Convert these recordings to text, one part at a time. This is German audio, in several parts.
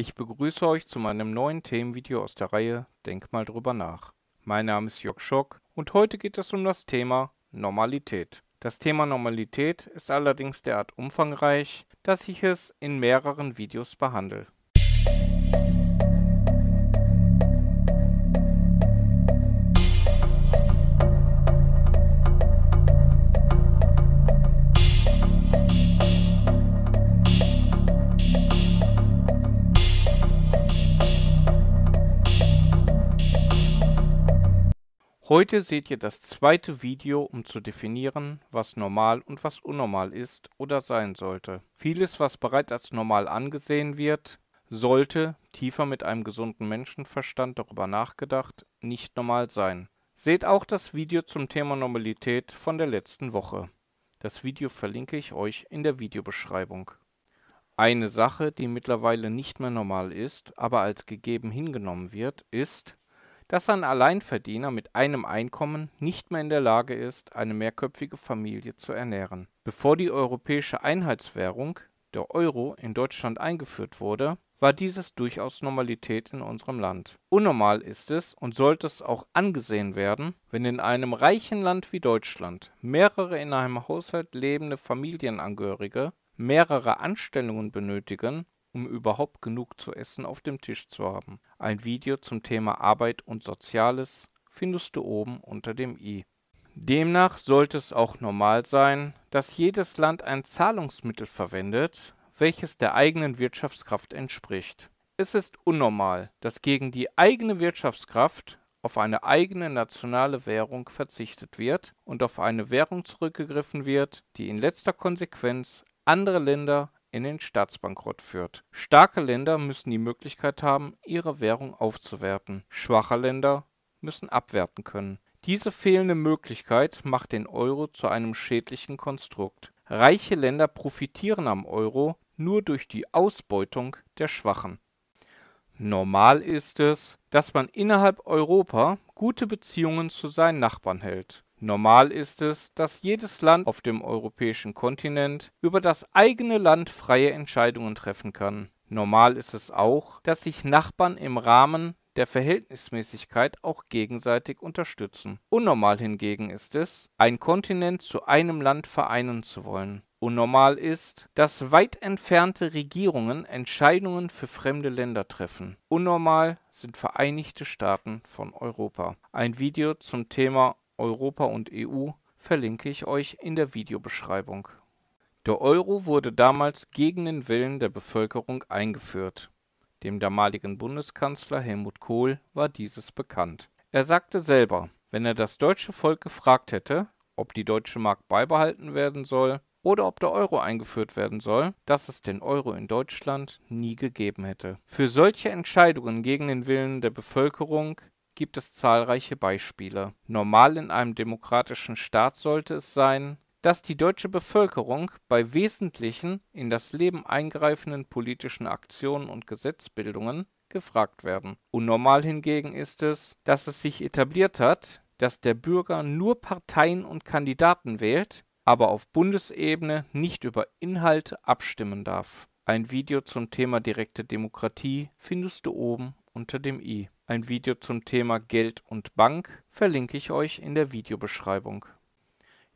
Ich begrüße euch zu meinem neuen Themenvideo aus der Reihe Denk mal drüber nach. Mein Name ist Jörg Schock und heute geht es um das Thema Normalität. Das Thema Normalität ist allerdings derart umfangreich, dass ich es in mehreren Videos behandle. Heute seht ihr das zweite Video, um zu definieren, was normal und was unnormal ist oder sein sollte. Vieles, was bereits als normal angesehen wird, sollte, tiefer mit einem gesunden Menschenverstand darüber nachgedacht, nicht normal sein. Seht auch das Video zum Thema Normalität von der letzten Woche. Das Video verlinke ich euch in der Videobeschreibung. Eine Sache, die mittlerweile nicht mehr normal ist, aber als gegeben hingenommen wird, ist, dass ein Alleinverdiener mit einem Einkommen nicht mehr in der Lage ist, eine mehrköpfige Familie zu ernähren. Bevor die europäische Einheitswährung, der Euro, in Deutschland eingeführt wurde, war dieses durchaus Normalität in unserem Land. Unnormal ist es und sollte es auch angesehen werden, wenn in einem reichen Land wie Deutschland mehrere in einem Haushalt lebende Familienangehörige mehrere Anstellungen benötigen, um überhaupt genug zu essen auf dem Tisch zu haben. Ein Video zum Thema Arbeit und Soziales findest du oben unter dem i. Demnach sollte es auch normal sein, dass jedes Land ein Zahlungsmittel verwendet, welches der eigenen Wirtschaftskraft entspricht. Es ist unnormal, dass gegen die eigene Wirtschaftskraft auf eine eigene nationale Währung verzichtet wird und auf eine Währung zurückgegriffen wird, die in letzter Konsequenz andere Länder in den Staatsbankrott führt. Starke Länder müssen die Möglichkeit haben, ihre Währung aufzuwerten. Schwache Länder müssen abwerten können. Diese fehlende Möglichkeit macht den Euro zu einem schädlichen Konstrukt. Reiche Länder profitieren am Euro nur durch die Ausbeutung der Schwachen. Normal ist es, dass man innerhalb Europa gute Beziehungen zu seinen Nachbarn hält. Normal ist es, dass jedes Land auf dem europäischen Kontinent über das eigene Land freie Entscheidungen treffen kann. Normal ist es auch, dass sich Nachbarn im Rahmen der Verhältnismäßigkeit auch gegenseitig unterstützen. Unnormal hingegen ist es, ein Kontinent zu einem Land vereinen zu wollen. Unnormal ist, dass weit entfernte Regierungen Entscheidungen für fremde Länder treffen. Unnormal sind Vereinigte Staaten von Europa. Ein Video zum Thema Europa und EU verlinke ich euch in der Videobeschreibung. Der Euro wurde damals gegen den Willen der Bevölkerung eingeführt. Dem damaligen Bundeskanzler Helmut Kohl war dieses bekannt. Er sagte selber, wenn er das deutsche Volk gefragt hätte, ob die deutsche Mark beibehalten werden soll oder ob der Euro eingeführt werden soll, dass es den Euro in Deutschland nie gegeben hätte. Für solche Entscheidungen gegen den Willen der Bevölkerung gibt es zahlreiche Beispiele. Normal in einem demokratischen Staat sollte es sein, dass die deutsche Bevölkerung bei wesentlichen in das Leben eingreifenden politischen Aktionen und Gesetzbildungen gefragt werden. Unnormal hingegen ist es, dass es sich etabliert hat, dass der Bürger nur Parteien und Kandidaten wählt, aber auf Bundesebene nicht über Inhalte abstimmen darf. Ein Video zum Thema direkte Demokratie findest du oben unter dem i. Ein Video zum Thema Geld und Bank verlinke ich euch in der Videobeschreibung.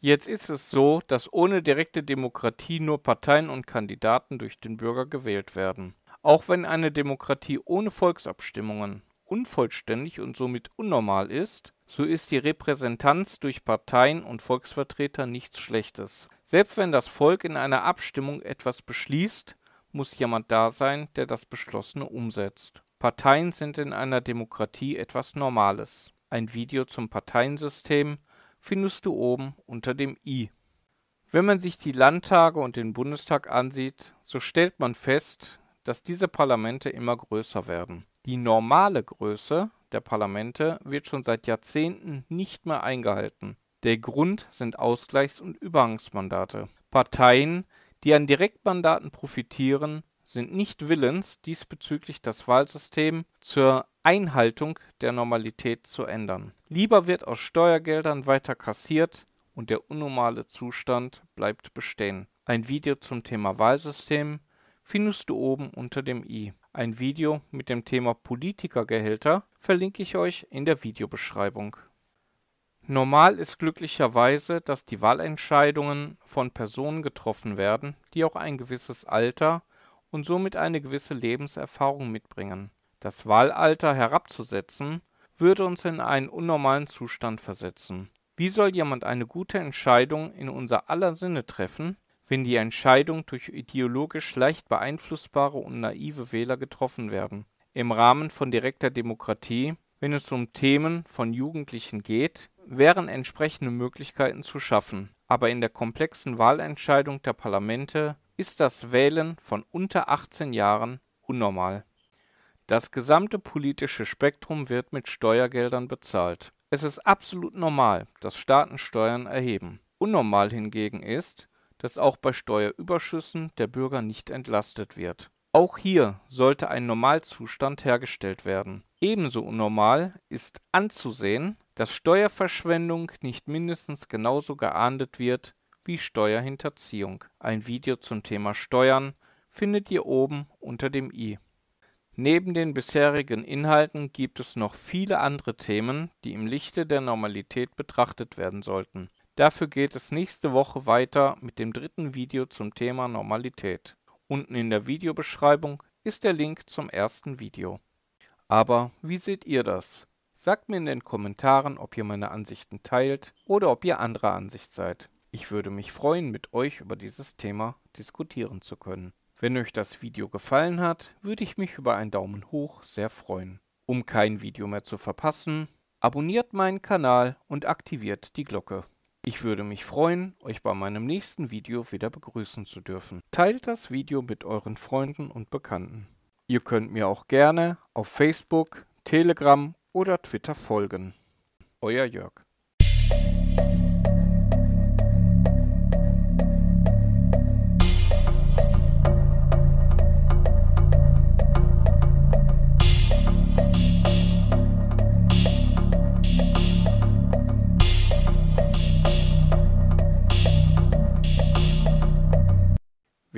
Jetzt ist es so, dass ohne direkte Demokratie nur Parteien und Kandidaten durch den Bürger gewählt werden. Auch wenn eine Demokratie ohne Volksabstimmungen unvollständig und somit unnormal ist, so ist die Repräsentanz durch Parteien und Volksvertreter nichts Schlechtes. Selbst wenn das Volk in einer Abstimmung etwas beschließt, muss jemand da sein, der das Beschlossene umsetzt. Parteien sind in einer Demokratie etwas Normales. Ein Video zum Parteiensystem findest du oben unter dem i. Wenn man sich die Landtage und den Bundestag ansieht, so stellt man fest, dass diese Parlamente immer größer werden. Die normale Größe der Parlamente wird schon seit Jahrzehnten nicht mehr eingehalten. Der Grund sind Ausgleichs- und Überhangsmandate. Parteien, die an Direktmandaten profitieren, sind nicht willens, diesbezüglich das Wahlsystem zur Einhaltung der Normalität zu ändern. Lieber wird aus Steuergeldern weiter kassiert und der unnormale Zustand bleibt bestehen. Ein Video zum Thema Wahlsystem findest du oben unter dem i. Ein Video mit dem Thema Politikergehälter verlinke ich euch in der Videobeschreibung. Normal ist glücklicherweise, dass die Wahlentscheidungen von Personen getroffen werden, die auch ein gewisses Alter und somit eine gewisse Lebenserfahrung mitbringen. Das Wahlalter herabzusetzen, würde uns in einen unnormalen Zustand versetzen. Wie soll jemand eine gute Entscheidung in unser aller Sinne treffen, wenn die Entscheidung durch ideologisch leicht beeinflussbare und naive Wähler getroffen werden? Im Rahmen von direkter Demokratie, wenn es um Themen von Jugendlichen geht, wären entsprechende Möglichkeiten zu schaffen. Aber in der komplexen Wahlentscheidung der Parlamente ist das Wählen von unter 18 Jahren unnormal. Das gesamte politische Spektrum wird mit Steuergeldern bezahlt. Es ist absolut normal, dass Staaten Steuern erheben. Unnormal hingegen ist, dass auch bei Steuerüberschüssen der Bürger nicht entlastet wird. Auch hier sollte ein Normalzustand hergestellt werden. Ebenso unnormal ist anzusehen, dass Steuerverschwendung nicht mindestens genauso geahndet wird wie Steuerhinterziehung. Ein Video zum Thema Steuern findet ihr oben unter dem i. Neben den bisherigen Inhalten gibt es noch viele andere Themen, die im Lichte der Normalität betrachtet werden sollten. Dafür geht es nächste Woche weiter mit dem dritten Video zum Thema Normalität. Unten in der Videobeschreibung ist der Link zum ersten Video. Aber wie seht ihr das? Sagt mir in den Kommentaren, ob ihr meine Ansichten teilt oder ob ihr anderer Ansicht seid. Ich würde mich freuen, mit euch über dieses Thema diskutieren zu können. Wenn euch das Video gefallen hat, würde ich mich über einen Daumen hoch sehr freuen. Um kein Video mehr zu verpassen, abonniert meinen Kanal und aktiviert die Glocke. Ich würde mich freuen, euch bei meinem nächsten Video wieder begrüßen zu dürfen. Teilt das Video mit euren Freunden und Bekannten. Ihr könnt mir auch gerne auf Facebook, Telegram oder Twitter folgen. Euer Jörg.